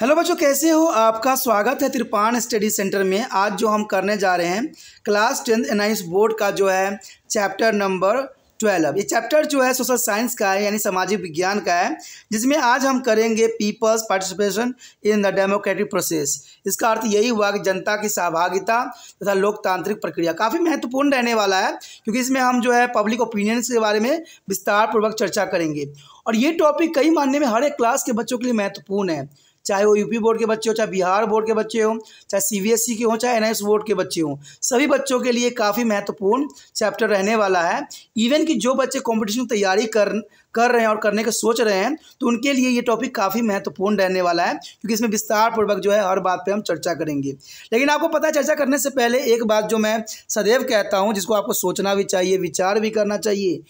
Hello बच्चों कैसे हो आपका स्वागत है त्रिपाण स्टडी सेंटर में आज जो हम करने जा रहे हैं क्लास टेंथ एनाइंस बोर्ड का जो है चैप्टर नंबर ट्वेल्व ये चैप्टर जो है सोशल साइंस का है यानी सामाजिक विज्ञान का है जिसमें आज हम करेंगे people's participation in the democratic process इसका अर्थ यही हुआ कि जनता की सहभागिता तथा लोकतांत्रिक प्रक्रिया काफ़ी महत्वपूर्ण रहने वाला है क्योंकि इसमें हम जो है पब्लिक ओपिनियंस के बारे में विस्तारपूर्वक चर्चा करेंगे और ये टॉपिक कई मानने में हर एक क्लास के बच्चों के लिए महत्वपूर्ण है चाहे वो यूपी बोर्ड के बच्चे हो चाहे बिहार बोर्ड के बच्चे हो चाहे सीबीएसई के हों चाहे एनआईएस बोर्ड के बच्चे हों सभी बच्चों के लिए काफ़ी महत्वपूर्ण चैप्टर रहने वाला है इवन कि जो बच्चे कॉम्पिटिशन की तैयारी कर कर रहे हैं और करने का सोच रहे हैं तो उनके लिए ये टॉपिक काफ़ी महत्वपूर्ण रहने वाला है क्योंकि इसमें विस्तार पूर्वक जो है हर बात पे हम चर्चा करेंगे लेकिन आपको पता है चर्चा करने से पहले एक बात जो मैं सदैव कहता हूँ जिसको आपको सोचना भी चाहिए विचार भी करना चाहिए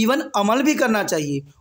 इवन अमल भी करना चाहिए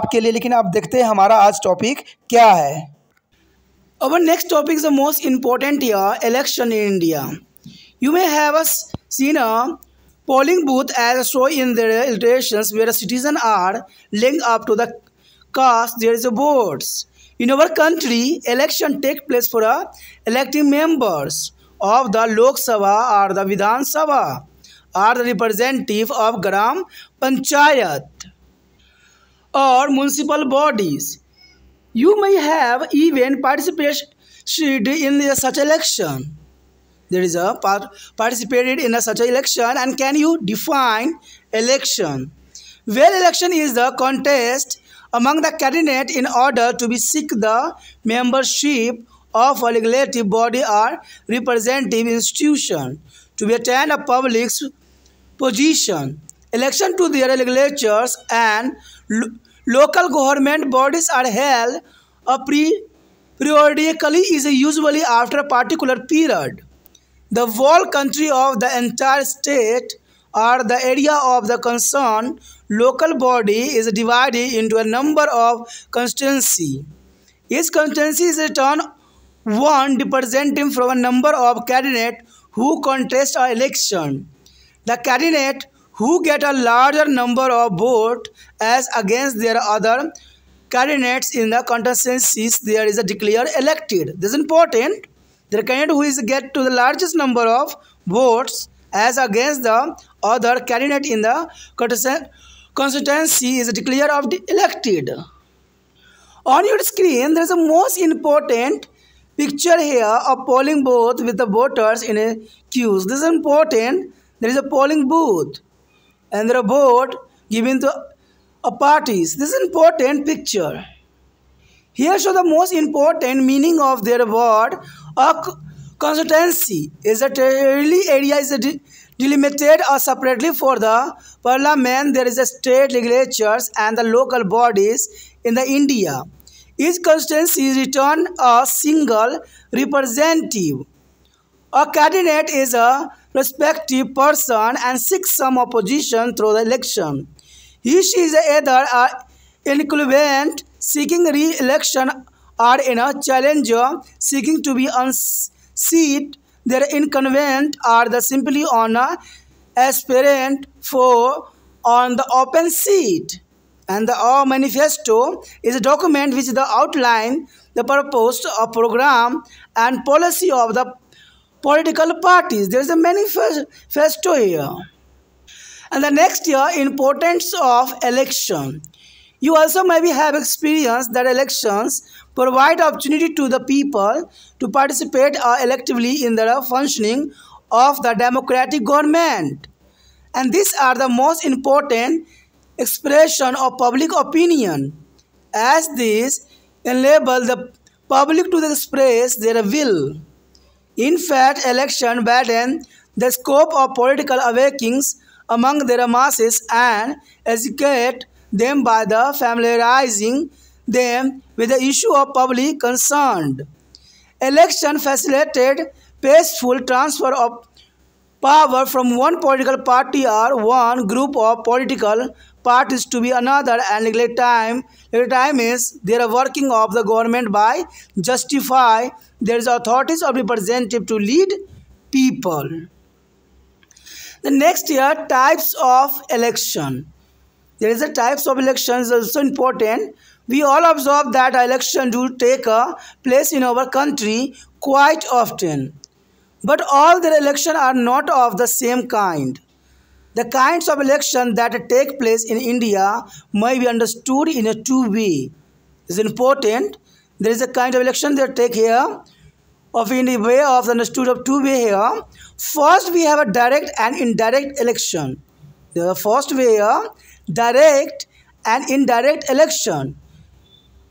आपके लिए लेकिन आप देखते हैं हमारा आज टॉपिक क्या है our next topic is the most important या election in India you may have a seen a polling booth as show in their election where citizen are link up to the caste there is a votes in our country election take place for a elective members of the Lok Sabha or the Vidhan Sabha or the representative of gram panchayat or municipal bodies. You may have even participated in such election. There is a part participated in a such election and can you define election? Well, election is the contest among the candidate in order to be seek the membership of a legislative body or representative institution to be attain a public position. Election to their legislatures and local government bodies are held periodically is usually after a particular period. The whole country of the entire state or the area of the concern local body is divided into a number of constituency. Each constituency is returned one representative from a number of cabinet who contest an election. The cabinet who get a larger number of votes as against their other candidates in the contestancies there is a declared elected. This is important. The candidate who is get to the largest number of votes as against the other candidate in the constituency is declared of the elected. On your screen, there is a most important picture here of polling booth with the voters in a queue. This is important. There is a polling booth and there are vote given to a parties. This is important picture. Here show the most important meaning of their word. A constituency is a territory area is delimited or separately for the parliament. There is a state legislatures and the local bodies in the India. Each constituency is a single representative. A cabinet is a respective person and seek some opposition through the election. He she is either an incumbent seeking re-election or in a challenger seeking to be on seat. their incumbent or the simply on a aspirant for on the open seat. And the O Manifesto is a document which the outline the purpose of program and policy of the political parties. There is a manifesto here. And the next year, importance of election. You also maybe have experienced that elections provide opportunity to the people to participate uh, electively in the functioning of the democratic government. And these are the most important expression of public opinion as these enable the public to express their will. In fact, election widened the scope of political awakenings among their masses and educate them by the familiarizing them with the issue of public concern. Election facilitated peaceful transfer of power from one political party or one group of political part is to be another and neglect time neglect time is their are working of the government by justify there is authorities or representative to lead people the next year types of election there is a types of elections also important we all observe that election do take a place in our country quite often but all the election are not of the same kind the kinds of elections that take place in India may be understood in a two way. It's important. There is a kind of election that take here of in the way of understood of two way here. First, we have a direct and indirect election. The first way here, direct and indirect election.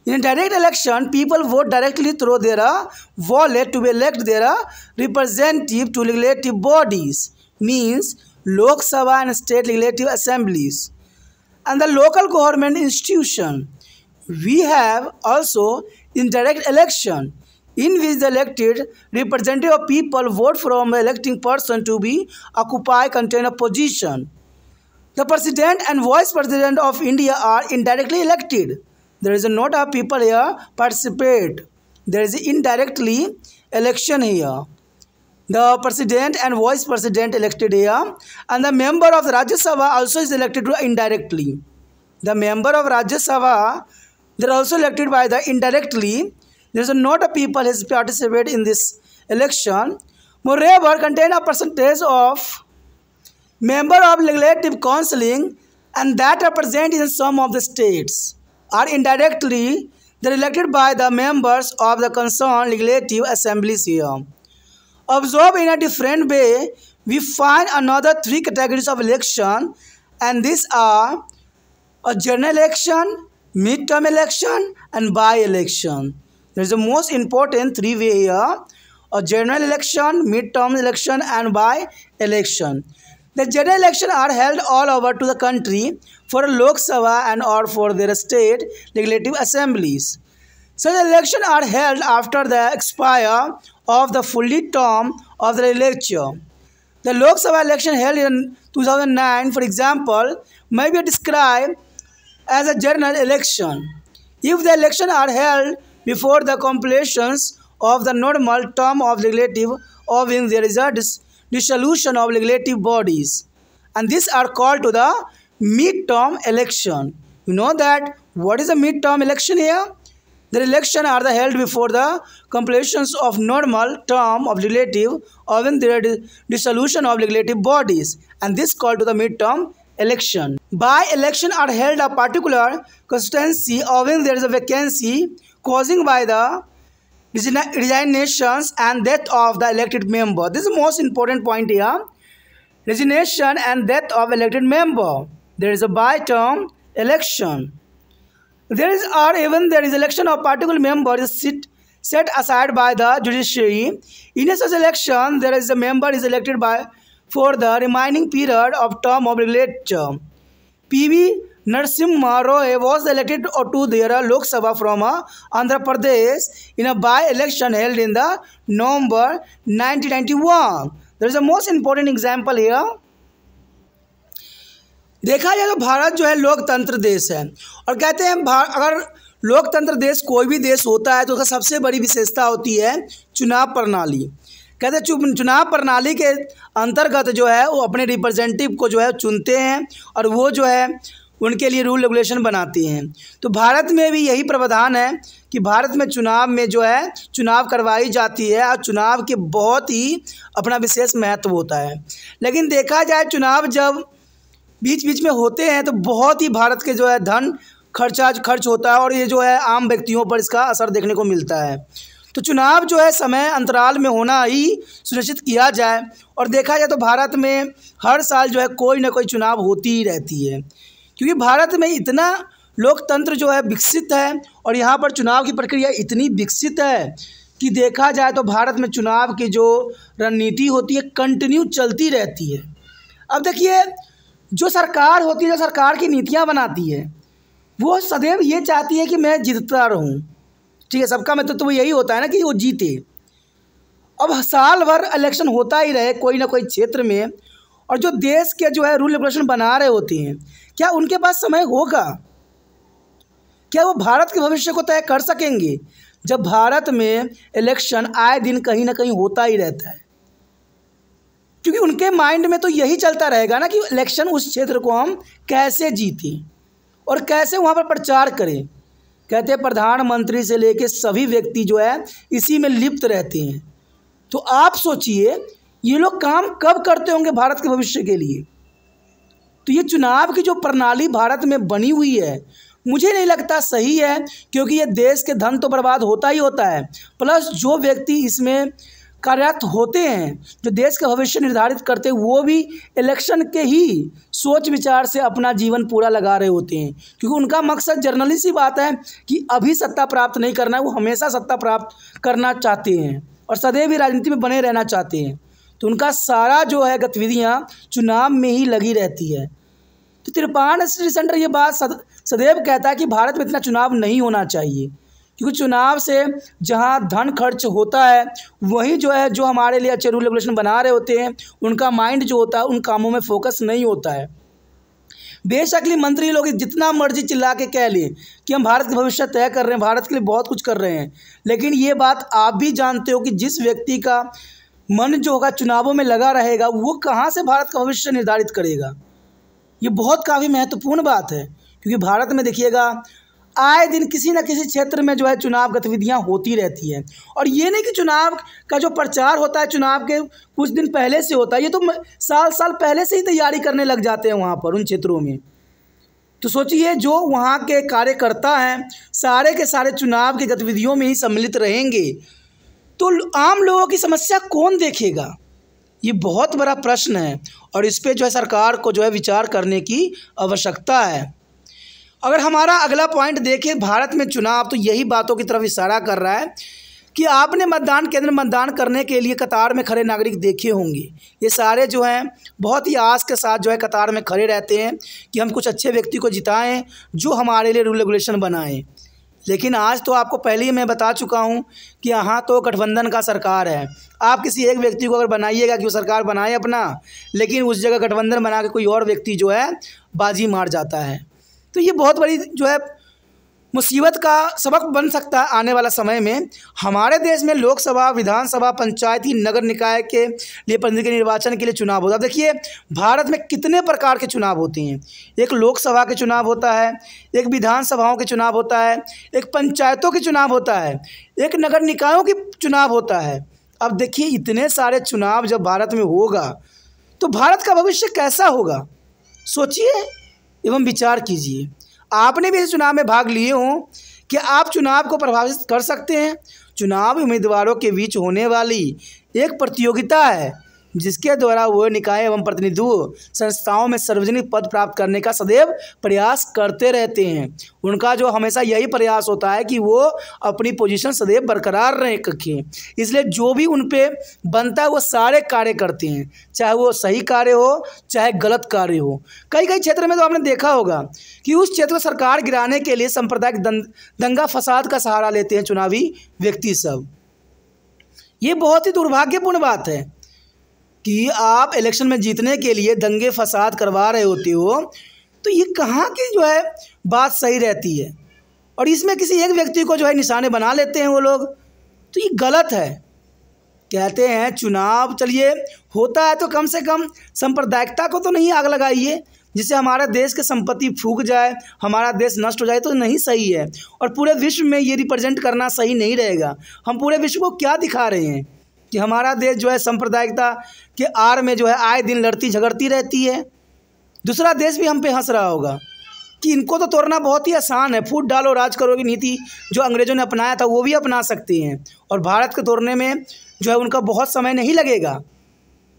In a direct election, people vote directly through their uh, wallet to elect their uh, representative to legislative bodies. Means Lok Sabha and state legislative assemblies and the local government institution. We have also indirect election in which the elected representative of people vote from electing person to be occupy container position. The president and vice president of India are indirectly elected. There is a note of people here participate. There is indirectly election here the president and vice president elected here and the member of the Rajya Sabha also is elected indirectly. The member of Rajya Sabha, they are also elected by the indirectly. There is not a people has participated in this election. Moreover, contain a percentage of member of legislative counseling and that represent in some of the states are indirectly they are elected by the members of the concerned legislative assemblies here observe in a different way, we find another three categories of election and these are a general election, midterm election and by-election. There is the most important three way here, a general election, midterm election and by-election. The general elections are held all over to the country for Lok Sabha and or for their state legislative assemblies. Such elections are held after the expire of the full term of the legislature. The Lok Sabha election held in 2009, for example, may be described as a general election. If the elections are held before the completions of the normal term of legislative or when there is a dis dissolution of legislative bodies. And these are called to the midterm election. You know that what is a midterm election here? The election are the held before the completion of normal term of relative or when there is dissolution of legislative bodies and this called to the midterm election. By election are held a particular constituency or when there is a vacancy causing by the resignations and death of the elected member. This is the most important point here. Resignation and death of elected member. There is a by term election. There is or even there is election of particular members sit set aside by the judiciary. In a such election, there is a member is elected by for the remaining period of term of legislature. P.V. Narasimha Roy was elected to the Lok Sabha from uh, Andhra Pradesh in a by-election held in the November 1991. There is a most important example here. देखा जाए तो भारत जो है लोकतंत्र देश है और कहते हैं अगर लोकतंत्र देश कोई भी देश होता है तो उसका सबसे बड़ी विशेषता होती है चुनाव प्रणाली कहते हैं चुनाव प्रणाली के अंतर्गत जो है वो अपने रिप्रेजेंटेटिव को जो है चुनते हैं और वो जो है उनके लिए रूल रेगुलेशन बनाती हैं तो भारत में भी यही प्रावधान है कि भारत में चुनाव में जो है चुनाव करवाई जाती है और चुनाव के बहुत ही अपना विशेष महत्व होता है लेकिन देखा जाए चुनाव जब बीच बीच में होते हैं तो बहुत ही भारत के जो है धन खर्चा खर्च होता है और ये जो है आम व्यक्तियों पर इसका असर देखने को मिलता है तो चुनाव जो है समय अंतराल में होना ही सुनिश्चित किया जाए और देखा जाए तो भारत में हर साल जो है कोई ना कोई चुनाव होती ही रहती है क्योंकि भारत में इतना लोकतंत्र जो है विकसित है और यहाँ पर चुनाव की प्रक्रिया इतनी विकसित है कि देखा जाए तो भारत में चुनाव की जो रणनीति होती है कंटिन्यू चलती रहती है अब देखिए जो सरकार होती है जो सरकार की नीतियाँ बनाती है वो सदैव ये चाहती है कि मैं जीतता रहूँ ठीक है सबका मतलब तो वो यही होता है ना कि वो जीते अब साल भर इलेक्शन होता ही रहे कोई ना कोई क्षेत्र में और जो देश के जो है रूल रेगुलेशन बना रहे होते हैं क्या उनके पास समय होगा क्या वो भारत के भविष्य को तय कर सकेंगे जब भारत में इलेक्शन आए दिन कहीं ना कहीं होता ही रहता है क्योंकि उनके माइंड में तो यही चलता रहेगा ना कि इलेक्शन उस क्षेत्र को हम कैसे जीतें और कैसे वहाँ पर प्रचार करें कहते हैं प्रधानमंत्री से लेकर सभी व्यक्ति जो है इसी में लिप्त रहते हैं तो आप सोचिए ये लोग काम कब करते होंगे भारत के भविष्य के लिए तो ये चुनाव की जो प्रणाली भारत में बनी हुई है मुझे नहीं लगता सही है क्योंकि ये देश के धन तो बर्बाद होता ही होता है प्लस जो व्यक्ति इसमें कार्यरत होते हैं जो देश का भविष्य निर्धारित करते हैं वो भी इलेक्शन के ही सोच विचार से अपना जीवन पूरा लगा रहे होते हैं क्योंकि उनका मकसद जर्नली सी बात है कि अभी सत्ता प्राप्त नहीं करना है वो हमेशा सत्ता प्राप्त करना चाहते हैं और सदैव ही राजनीति में बने रहना चाहते हैं तो उनका सारा जो है गतिविधियाँ चुनाव में ही लगी रहती है तो त्रिपाण सेंटर ये बात सदैव कहता है कि भारत में इतना चुनाव नहीं होना चाहिए क्योंकि चुनाव से जहाँ धन खर्च होता है वही जो है जो हमारे लिए अच्छे रूल रेगुलेशन बना रहे होते हैं उनका माइंड जो होता है उन कामों में फोकस नहीं होता है बेशकली मंत्री लोग जितना मर्जी चिल्ला के कह लें कि हम भारत का भविष्य तय कर रहे हैं भारत के लिए बहुत कुछ कर रहे हैं लेकिन ये बात आप भी जानते हो कि जिस व्यक्ति का मन जो होगा चुनावों में लगा रहेगा वो कहाँ से भारत का भविष्य निर्धारित करेगा ये बहुत काफ़ी महत्वपूर्ण बात है क्योंकि भारत में देखिएगा आए दिन किसी न किसी क्षेत्र में जो है चुनाव गतिविधियां होती रहती हैं और ये नहीं कि चुनाव का जो प्रचार होता है चुनाव के कुछ दिन पहले से होता है ये तो साल साल पहले से ही तैयारी करने लग जाते हैं वहाँ पर उन क्षेत्रों में तो सोचिए जो वहाँ के कार्यकर्ता हैं सारे के सारे चुनाव की गतिविधियों में ही सम्मिलित रहेंगे तो आम लोगों की समस्या कौन देखेगा ये बहुत बड़ा प्रश्न है और इस पर जो है सरकार को जो है विचार करने की आवश्यकता है अगर हमारा अगला पॉइंट देखें भारत में चुनाव तो यही बातों की तरफ इशारा कर रहा है कि आपने मतदान केंद्र मतदान करने के लिए कतार में खड़े नागरिक देखे होंगे ये सारे जो हैं बहुत ही आस के साथ जो है कतार में खड़े रहते हैं कि हम कुछ अच्छे व्यक्ति को जिताएं जो हमारे लिए रूल रेगुलेशन बनाएं लेकिन आज तो आपको पहले ही मैं बता चुका हूँ कि यहाँ तो गठबंधन का सरकार है आप किसी एक व्यक्ति को अगर बनाइएगा कि वो सरकार बनाए अपना लेकिन उस जगह गठबंधन बना के कोई और व्यक्ति जो है बाजी मार जाता है तो ये बहुत बड़ी जो है मुसीबत का सबक बन सकता है आने वाला समय में हमारे देश में लोकसभा विधानसभा पंचायती नगर निकाय के लिए प्रतिनिधि के निर्वाचन के लिए चुनाव होता है देखिए भारत में कितने प्रकार के चुनाव होते हैं एक लोकसभा के चुनाव होता है एक विधानसभाओं के चुनाव होता है एक पंचायतों के चुनाव होता है एक नगर निकायों के चुनाव होता है अब देखिए इतने सारे चुनाव जब भारत में होगा तो भारत का भविष्य कैसा होगा सोचिए एवं विचार कीजिए आपने भी इस चुनाव में भाग लिए हों कि आप चुनाव को प्रभावित कर सकते हैं चुनाव उम्मीदवारों के बीच होने वाली एक प्रतियोगिता है जिसके द्वारा वह निकाय एवं प्रतिनिधि संस्थाओं में सार्वजनिक पद प्राप्त करने का सदैव प्रयास करते रहते हैं उनका जो हमेशा यही प्रयास होता है कि वो अपनी पोजीशन सदैव बरकरार रखें इसलिए जो भी उन पर बनता है वो सारे कार्य करते हैं चाहे वो सही कार्य हो चाहे गलत कार्य हो कई कई क्षेत्र में तो आपने देखा होगा कि उस क्षेत्र में सरकार गिराने के लिए सांप्रदायिक दंगा फसाद का सहारा लेते हैं चुनावी व्यक्ति सब ये बहुत ही दुर्भाग्यपूर्ण बात है कि आप इलेक्शन में जीतने के लिए दंगे फसाद करवा रहे होते हो तो ये कहाँ की जो है बात सही रहती है और इसमें किसी एक व्यक्ति को जो है निशाने बना लेते हैं वो लोग तो ये गलत है कहते हैं चुनाव चलिए होता है तो कम से कम सांप्रदायिकता को तो नहीं आग लगाइए जिससे हमारे देश के संपत्ति फूक जाए हमारा देश नष्ट हो जाए तो नहीं सही है और पूरे विश्व में ये रिप्रेजेंट करना सही नहीं रहेगा हम पूरे विश्व को क्या दिखा रहे हैं कि हमारा देश जो है सांप्रदायिकता के आड़ में जो है आए दिन लड़ती झगड़ती रहती है दूसरा देश भी हम पे हंस रहा होगा कि इनको तो तोड़ना बहुत ही आसान है फूट डालो राज करो की नीति जो अंग्रेज़ों ने अपनाया था वो भी अपना सकते हैं और भारत को तोड़ने में जो है उनका बहुत समय नहीं लगेगा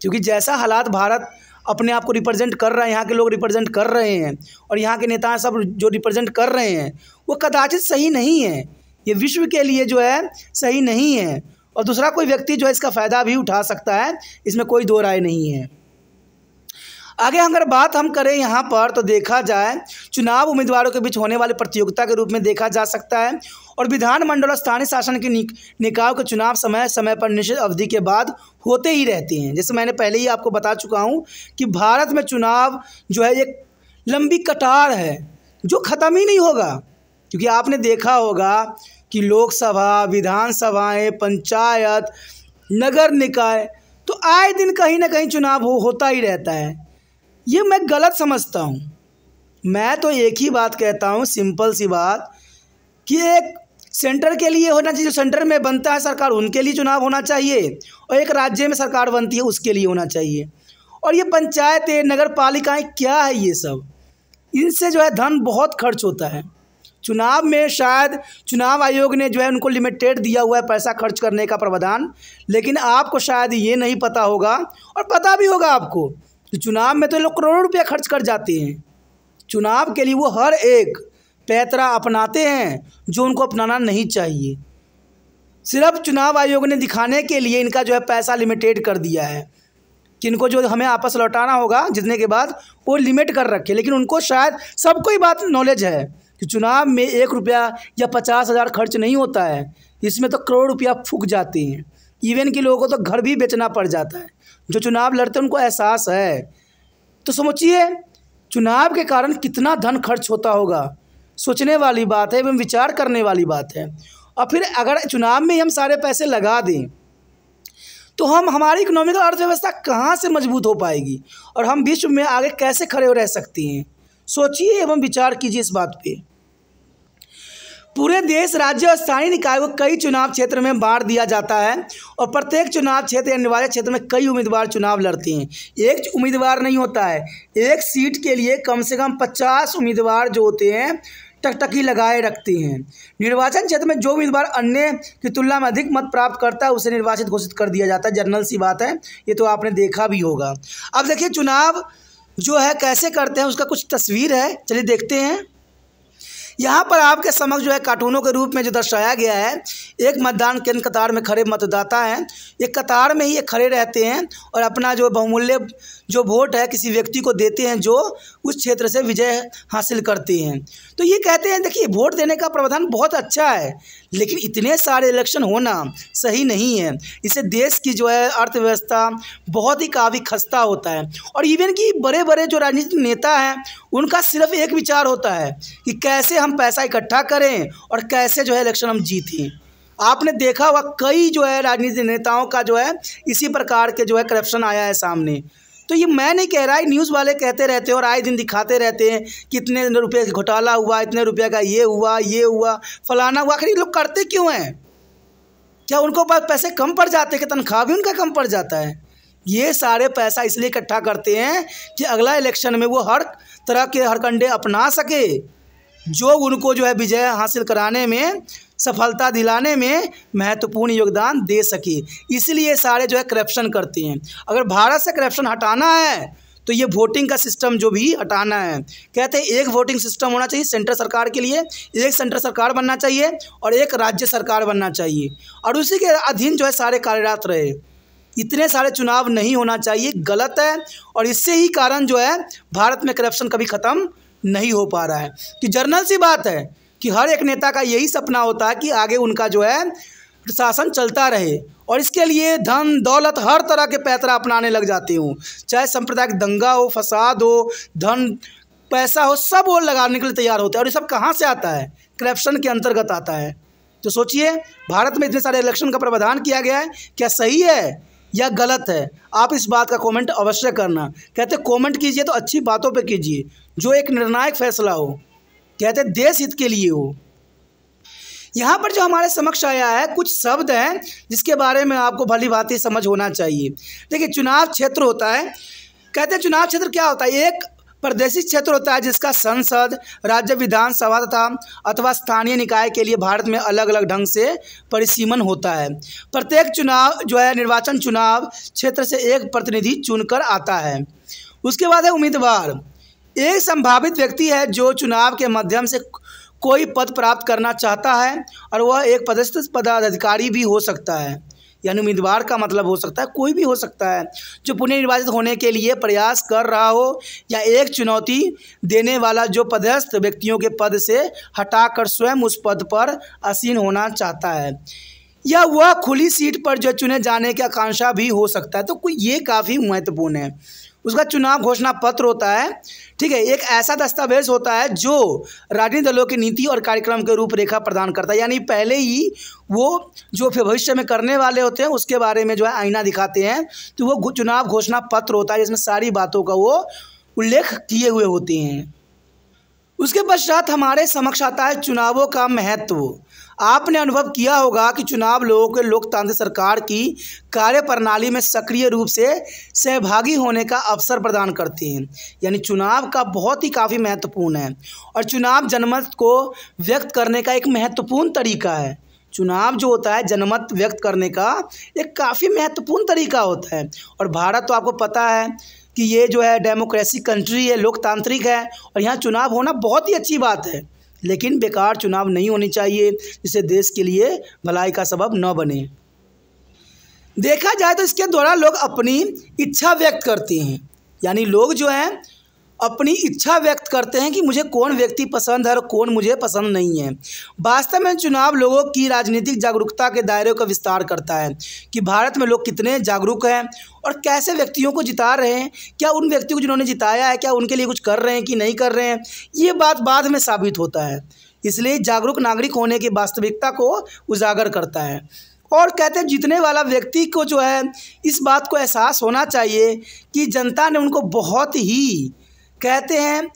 क्योंकि जैसा हालात भारत अपने आप को रिप्रेजेंट कर रहा है यहाँ के लोग रिप्रेजेंट कर रहे हैं और यहाँ के नेता सब जो रिप्रेजेंट कर रहे हैं वो कदाचित सही नहीं है ये विश्व के लिए जो है सही नहीं है और दूसरा कोई व्यक्ति जो है इसका फ़ायदा भी उठा सकता है इसमें कोई दो राय नहीं है आगे अगर बात हम करें यहाँ पर तो देखा जाए चुनाव उम्मीदवारों के बीच होने वाले प्रतियोगिता के रूप में देखा जा सकता है और विधानमंडल और स्थानीय शासन के निकायों के चुनाव समय समय पर निश्चित अवधि के बाद होते ही रहते हैं जैसे मैंने पहले ही आपको बता चुका हूँ कि भारत में चुनाव जो है एक लंबी कटार है जो ख़त्म ही नहीं होगा क्योंकि आपने देखा होगा कि लोकसभा विधानसभाएं पंचायत नगर निकाय तो आए दिन कहीं ना कहीं चुनाव हो होता ही रहता है ये मैं गलत समझता हूँ मैं तो एक ही बात कहता हूँ सिंपल सी बात कि एक सेंटर के लिए होना चाहिए जो सेंटर में बनता है सरकार उनके लिए चुनाव होना चाहिए और एक राज्य में सरकार बनती है उसके लिए होना चाहिए और ये पंचायतें नगर पालिकाएँ क्या है ये सब इनसे जो है धन बहुत खर्च होता है चुनाव में शायद चुनाव आयोग ने जो है उनको लिमिटेड दिया हुआ है पैसा खर्च करने का प्रावधान लेकिन आपको शायद ये नहीं पता होगा और पता भी होगा आपको तो चुनाव में तो लोग करोड़ों रुपया खर्च कर जाते हैं चुनाव के लिए वो हर एक पैतरा अपनाते हैं जो उनको अपनाना नहीं चाहिए सिर्फ चुनाव आयोग ने दिखाने के लिए इनका जो है पैसा लिमिटेड कर दिया है कि इनको जो हमें आपस लौटाना होगा जितने के बाद वो लिमिट कर रखे लेकिन उनको शायद सबको ही बात नॉलेज है कि चुनाव में एक रुपया या पचास हज़ार खर्च नहीं होता है इसमें तो करोड़ रुपया फूक जाती हैं इवन कि लोगों को तो घर भी बेचना पड़ जाता है जो चुनाव लड़ते हैं उनको एहसास है तो समझिए चुनाव के कारण कितना धन खर्च होता होगा सोचने वाली बात है एवं विचार करने वाली बात है और फिर अगर चुनाव में ही हम सारे पैसे लगा दें तो हम हमारी इकोनॉमिकल अर्थव्यवस्था कहाँ से मजबूत हो पाएगी और हम विश्व में आगे कैसे खड़े रह सकती हैं सोचिए एवं विचार कीजिए इस बात पर पूरे देश राज्य और स्थानीय निकाय को कई चुनाव क्षेत्र में बांट दिया जाता है और प्रत्येक चुनाव क्षेत्र या निर्वाचन क्षेत्र में कई उम्मीदवार चुनाव लड़ते हैं एक उम्मीदवार नहीं होता है एक सीट के लिए कम से कम पचास उम्मीदवार जो होते हैं टकटकी लगाए रखती हैं निर्वाचन क्षेत्र में जो उम्मीदवार अन्य की तुलना में अधिक मत प्राप्त करता है उसे निर्वाचित घोषित कर दिया जाता है जनरल सी बात है ये तो आपने देखा भी होगा अब देखिए चुनाव जो है कैसे करते हैं उसका कुछ तस्वीर है चलिए देखते हैं यहाँ पर आपके समक्ष जो है कार्टूनों के रूप में जो दर्शाया गया है एक मतदान केंद्र कतार में खड़े मतदाता हैं ये कतार में ही ये खड़े रहते हैं और अपना जो बहुमूल्य जो वोट है किसी व्यक्ति को देते हैं जो उस क्षेत्र से विजय हासिल करती हैं तो ये कहते हैं देखिए वोट देने का प्रावधान बहुत अच्छा है लेकिन इतने सारे इलेक्शन होना सही नहीं है इससे देश की जो है अर्थव्यवस्था बहुत ही काफ़ी खस्ता होता है और इवन कि बड़े बड़े जो राजनीतिक नेता हैं उनका सिर्फ एक विचार होता है कि कैसे हम पैसा इकट्ठा करें और कैसे जो है इलेक्शन हम जीतें आपने देखा हुआ कई जो है राजनीतिक नेताओं का जो है इसी प्रकार के जो है करप्शन आया है सामने तो ये मैं नहीं कह रहा है न्यूज़ वाले कहते रहते हैं और आए दिन दिखाते रहते हैं कि इतने रुपये घोटाला हुआ इतने रुपये का ये हुआ ये हुआ फलाना हुआ आखिर ये लोग करते क्यों हैं क्या उनको पास पैसे कम पड़ जाते हैं कि तनख्वाह भी उनका कम पड़ जाता है ये सारे पैसा इसलिए इकट्ठा करते हैं कि अगला इलेक्शन में वो हर तरह के हर कंडे अपना सके जो उनको जो है विजय हासिल कराने में सफलता दिलाने में महत्वपूर्ण योगदान दे सके इसलिए सारे जो है करप्शन करते हैं अगर भारत से करप्शन हटाना है तो ये वोटिंग का सिस्टम जो भी हटाना है कहते हैं एक वोटिंग सिस्टम होना चाहिए सेंट्रल सरकार के लिए एक सेंट्रल सरकार बनना चाहिए और एक राज्य सरकार बनना चाहिए और उसी के अधीन जो है सारे कार्यरत रहे इतने सारे चुनाव नहीं होना चाहिए गलत है और इससे ही कारण जो है भारत में करप्शन कभी ख़त्म नहीं हो पा रहा है कि जर्नल सी बात है कि हर एक नेता का यही सपना होता है कि आगे उनका जो है शासन चलता रहे और इसके लिए धन दौलत हर तरह के पैतरा अपनाने लग जाते हूँ चाहे सांप्रदायिक दंगा हो फसाद हो धन पैसा हो सब वो लगाने के लिए तैयार होते हैं और ये सब कहाँ से आता है करप्शन के अंतर्गत आता है तो सोचिए भारत में इतने सारे इलेक्शन का प्रावधान किया गया है क्या सही है या गलत है आप इस बात का कमेंट अवश्य करना कहते कमेंट कीजिए तो अच्छी बातों पे कीजिए जो एक निर्णायक फैसला हो कहते देश हित के लिए हो यहाँ पर जो हमारे समक्ष आया है कुछ शब्द हैं जिसके बारे में आपको भली भांति समझ होना चाहिए देखिए चुनाव क्षेत्र होता है कहते चुनाव क्षेत्र क्या होता है एक प्रदेशी क्षेत्र होता है जिसका संसद राज्य विधानसभा तथा अथवा स्थानीय निकाय के लिए भारत में अलग अलग ढंग से परिसीमन होता है प्रत्येक चुनाव जो है निर्वाचन चुनाव क्षेत्र से एक प्रतिनिधि चुनकर आता है उसके बाद है उम्मीदवार एक संभावित व्यक्ति है जो चुनाव के माध्यम से कोई पद प्राप्त करना चाहता है और वह एक पदस्थ पदाधिकारी भी हो सकता है यानी उम्मीदवार का मतलब हो सकता है कोई भी हो सकता है जो पुनर्निर्वाचित होने के लिए प्रयास कर रहा हो या एक चुनौती देने वाला जो पदस्थ व्यक्तियों के पद से हटाकर स्वयं उस पद पर आसीन होना चाहता है या वह खुली सीट पर जो चुने जाने की आकांक्षा भी हो सकता है तो ये काफ़ी महत्वपूर्ण है उसका चुनाव घोषणा पत्र होता है ठीक है एक ऐसा दस्तावेज होता है जो राजनीतिक दलों की नीति और कार्यक्रम के रूपरेखा प्रदान करता है यानी पहले ही वो जो फिर भविष्य में करने वाले होते हैं उसके बारे में जो है आईना दिखाते हैं तो वो चुनाव घोषणा पत्र होता है जिसमें सारी बातों का वो उल्लेख किए हुए होते हैं उसके पश्चात हमारे समक्ष आता है चुनावों का महत्व आपने अनुभव किया होगा कि चुनाव लोगों के लोकतांत्रिक सरकार की कार्यप्रणाली में सक्रिय रूप से सहभागी होने का अवसर प्रदान करते हैं यानी चुनाव का बहुत ही काफ़ी महत्वपूर्ण है और चुनाव जनमत को व्यक्त करने का एक महत्वपूर्ण तरीका है चुनाव जो होता है जनमत व्यक्त करने का एक काफ़ी महत्वपूर्ण तरीका होता है और भारत तो आपको पता है कि ये जो है डेमोक्रेसी कंट्री है लोकतांत्रिक है और यहाँ चुनाव होना बहुत ही अच्छी बात है लेकिन बेकार चुनाव नहीं होने चाहिए जिससे देश के लिए भलाई का सबब न बने देखा जाए तो इसके द्वारा लोग अपनी इच्छा व्यक्त करते हैं यानी लोग जो हैं अपनी इच्छा व्यक्त करते हैं कि मुझे कौन व्यक्ति पसंद है और कौन मुझे पसंद नहीं है वास्तव में चुनाव लोगों की राजनीतिक जागरूकता के दायरे का विस्तार करता है कि भारत में लोग कितने जागरूक हैं और कैसे व्यक्तियों को जिता रहे हैं क्या उन व्यक्तियों को जिन्होंने जिताया है क्या उनके लिए कुछ कर रहे हैं कि नहीं कर रहे हैं ये बात बाद में साबित होता है इसलिए जागरूक नागरिक होने की वास्तविकता को उजागर करता है और कहते हैं जीतने वाला व्यक्ति को जो है इस बात को एहसास होना चाहिए कि जनता ने उनको बहुत ही कहते हैं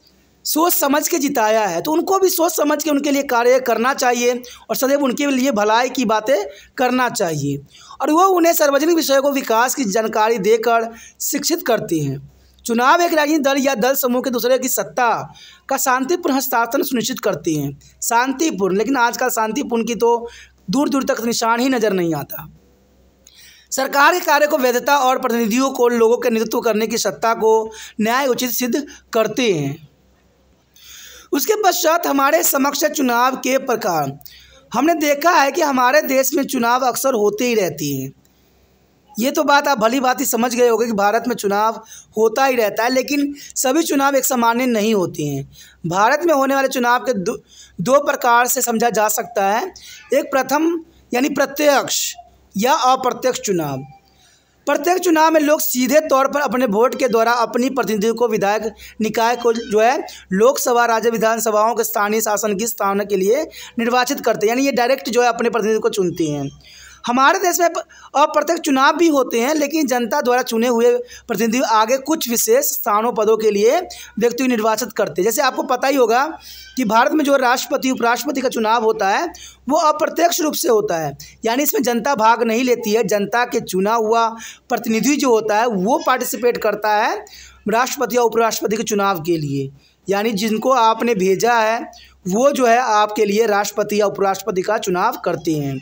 सोच समझ के जिताया है तो उनको भी सोच समझ के उनके लिए कार्य करना चाहिए और सदैव उनके लिए भलाई की बातें करना चाहिए और वो उन्हें सार्वजनिक विषयों को विकास की जानकारी देकर शिक्षित करती हैं चुनाव एक राजनीतिक दल या दल समूह के दूसरे की सत्ता का शांतिपूर्ण हस्तांतरण सुनिश्चित करती हैं शांतिपूर्ण लेकिन आजकल शांतिपूर्ण की तो दूर दूर तक निशान ही नज़र नहीं आता सरकार के कार्य को वैधता और प्रतिनिधियों को लोगों के नेतृत्व करने की सत्ता को न्याय उचित सिद्ध करते हैं उसके पश्चात हमारे समक्ष चुनाव के प्रकार हमने देखा है कि हमारे देश में चुनाव अक्सर होते ही रहती हैं ये तो बात आप भली बात ही समझ गए होंगे कि भारत में चुनाव होता ही रहता है लेकिन सभी चुनाव एक सामान्य नहीं होते हैं भारत में होने वाले चुनाव के दो, दो प्रकार से समझा जा सकता है एक प्रथम यानी प्रत्यक्ष या अप्रत्यक्ष चुनाव प्रत्यक्ष चुनाव में लोग सीधे तौर पर अपने वोट के द्वारा अपनी प्रतिनिधि को विधायक निकाय को जो है लोकसभा राज्य विधानसभाओं के स्थानीय शासन की स्थापना के लिए निर्वाचित करते हैं यानी ये डायरेक्ट जो है अपने प्रतिनिधि को चुनती हैं हमारे देश में अप्रत्यक्ष चुनाव भी होते हैं लेकिन जनता द्वारा चुने हुए प्रतिनिधि आगे कुछ विशेष स्थानों पदों के लिए व्यक्ति निर्वाचित करते हैं जैसे आपको पता ही होगा कि भारत में जो राष्ट्रपति उपराष्ट्रपति का चुनाव होता है वो अप्रत्यक्ष रूप से होता है यानी इसमें जनता भाग नहीं लेती है जनता के चुना हुआ प्रतिनिधि जो होता है वो पार्टिसिपेट करता है राष्ट्रपति या उपराष्ट्रपति के चुनाव के लिए यानी जिनको आपने भेजा है वो जो है आपके लिए राष्ट्रपति या उपराष्ट्रपति का चुनाव करते हैं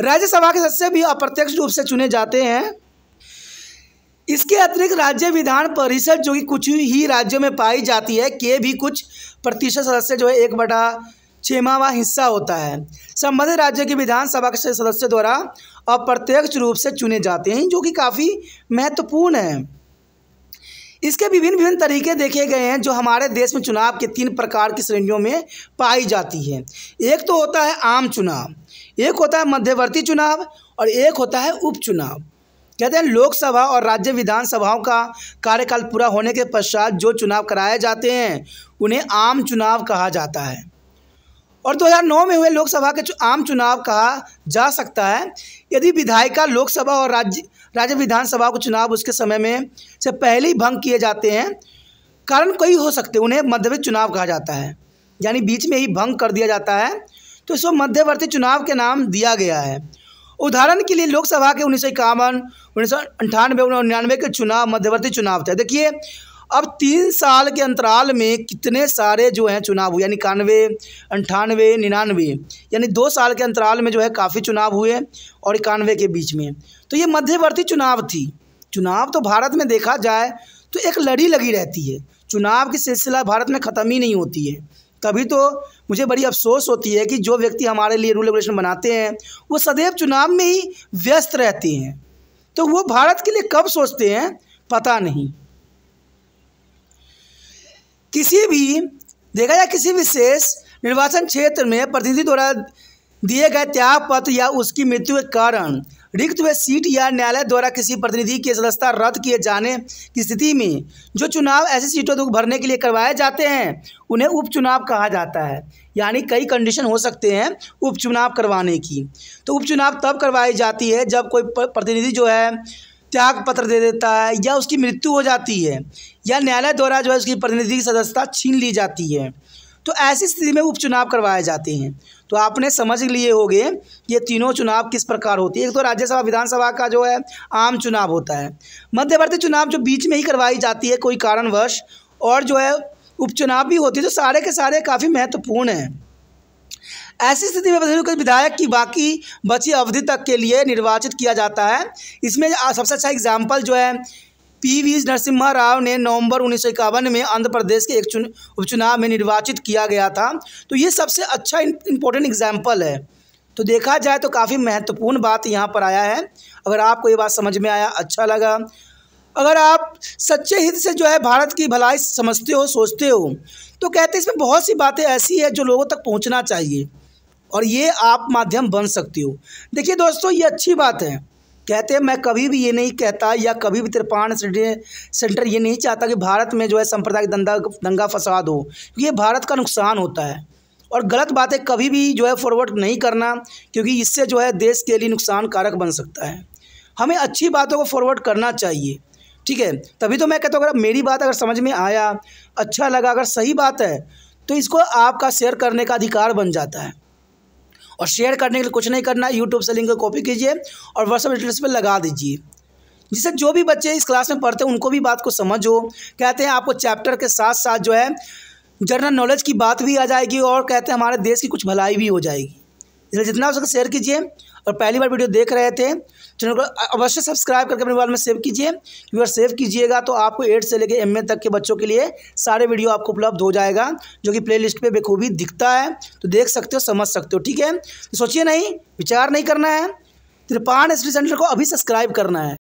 राज्यसभा के सदस्य भी अप्रत्यक्ष रूप से चुने जाते हैं इसके अतिरिक्त राज्य विधान परिषद जो कि कुछ ही राज्यों में पाई जाती है के भी कुछ प्रतिशत सदस्य जो है एक बटा छेमावा हिस्सा होता है संबंधित राज्य के विधानसभा के सदस्य द्वारा अप्रत्यक्ष रूप से चुने जाते हैं जो कि काफ़ी महत्वपूर्ण है इसके विभिन्न विभिन्न तरीके देखे गए हैं जो हमारे देश में चुनाव के तीन प्रकार की श्रेणियों में पाई जाती है एक तो होता है आम चुनाव एक होता है मध्यवर्ती चुनाव और एक होता है उपचुनाव कहते हैं लोकसभा और राज्य विधानसभाओं का कार्यकाल पूरा होने के पश्चात जो चुनाव कराए जाते हैं उन्हें आम चुनाव कहा जाता है और 2009 में हुए लोकसभा के आम चुनाव कहा जा सकता है यदि विधायिका लोकसभा और राज्य राज्य विधानसभा के चुनाव उसके समय में से पहले ही भंग किए जाते हैं कारण कई हो सकते उन्हें मध्यवित चुनाव कहा जाता है यानी बीच में ही भंग कर दिया जाता है तो इसको मध्यवर्ती चुनाव के नाम दिया गया है उदाहरण के लिए लोकसभा के उन्नीस सौ इक्यावन उन्नीस सौ अंठानवे निन्यानवे के चुनाव मध्यवर्ती चुनाव थे देखिए अब तीन साल के अंतराल में कितने सारे जो हैं चुनाव हुए यानी इक्यानवे अंठानवे निन्यानवे यानी दो साल के अंतराल में जो है काफ़ी चुनाव हुए और इक्यानवे के बीच में तो ये मध्यवर्ती चुनाव थी चुनाव तो भारत में देखा जाए तो एक लड़ी लगी रहती है चुनाव की सिलसिला भारत में ख़त्म ही नहीं होती है तभी तो मुझे बड़ी अफसोस होती है कि जो व्यक्ति हमारे लिए रूल रेगुलेशन बनाते हैं वो सदैव चुनाव में ही व्यस्त रहते हैं तो वो भारत के लिए कब सोचते हैं पता नहीं किसी भी देखा जाए किसी विशेष निर्वाचन क्षेत्र में प्रतिनिधि द्वारा दिए गए त्याग पत्र या उसकी मृत्यु के कारण रिक्त हुए सीट या न्यायालय द्वारा किसी प्रतिनिधि के सदस्यता रद्द किए जाने की स्थिति में जो चुनाव ऐसी सीटों को भरने के लिए करवाए जाते हैं उन्हें उपचुनाव कहा जाता है यानी कई कंडीशन हो सकते हैं उपचुनाव करवाने की तो उपचुनाव तब करवाई जाती है जब कोई प्रतिनिधि जो है त्याग पत्र दे देता है या उसकी मृत्यु हो जाती है या न्यायालय द्वारा जो है उसकी प्रतिनिधि की सदस्यता छीन ली जाती है तो ऐसी स्थिति में उपचुनाव करवाए जाते हैं तो आपने समझ लिए होगे ये तीनों चुनाव किस प्रकार होती है एक तो राज्यसभा विधानसभा का जो है आम चुनाव होता है मध्यवर्ती चुनाव जो बीच में ही करवाई जाती है कोई कारणवश और जो है उपचुनाव भी होती है तो सारे के सारे काफ़ी महत्वपूर्ण हैं ऐसी स्थिति में विधायक की बाकी बची अवधि तक के लिए निर्वाचित किया जाता है इसमें सबसे अच्छा एग्जाम्पल जो है पीवी नरसिम्हा राव ने नवंबर उन्नीस में आंध्र प्रदेश के एक उपचुनाव में निर्वाचित किया गया था तो ये सबसे अच्छा इम्पोर्टेंट एग्जाम्पल है तो देखा जाए तो काफ़ी महत्वपूर्ण बात यहाँ पर आया है अगर आपको ये बात समझ में आया अच्छा लगा अगर आप सच्चे हित से जो है भारत की भलाई समझते हो सोचते हो तो कहते इसमें बहुत सी बातें ऐसी है जो लोगों तक पहुँचना चाहिए और ये आप माध्यम बन सकते हो देखिए दोस्तों ये अच्छी बात है कहते हैं मैं कभी भी ये नहीं कहता या कभी भी त्रिपाण सेंटर ये नहीं चाहता कि भारत में जो है सांप्रदायिक दंगा दंगा फसाद हो ये भारत का नुकसान होता है और गलत बातें कभी भी जो है फॉरवर्ड नहीं करना क्योंकि इससे जो है देश के लिए नुकसान कारक बन सकता है हमें अच्छी बातों को फॉरवर्ड करना चाहिए ठीक है तभी तो मैं कहता हूँ अगर मेरी बात अगर समझ में आया अच्छा लगा अगर सही बात है तो इसको आपका शेयर करने का अधिकार बन जाता है और शेयर करने के लिए कुछ नहीं करना है यूट्यूब से लिंक को कॉपी कीजिए और व्हाट्सअप डिटेल्स पर लगा दीजिए जिससे जो भी बच्चे इस क्लास में पढ़ते हैं उनको भी बात को समझ हो कहते हैं आपको चैप्टर के साथ साथ जो है जनरल नॉलेज की बात भी आ जाएगी और कहते हैं हमारे देश की कुछ भलाई भी हो जाएगी इसलिए जितना हो सके शेयर कीजिए और पहली बार वीडियो देख रहे थे चैनल को अवश्य सब्सक्राइब करके अपने मोबाइल में सेव कीजिए व्यूअर सेव कीजिएगा तो आपको एट से लेकर एम तक के बच्चों के लिए सारे वीडियो आपको उपलब्ध हो जाएगा जो कि प्ले लिस्ट बेखूबी दिखता है तो देख सकते हो समझ सकते हो ठीक है तो सोचिए नहीं विचार नहीं करना है त्रिपाण स्टडी सेंटर को अभी सब्सक्राइब करना है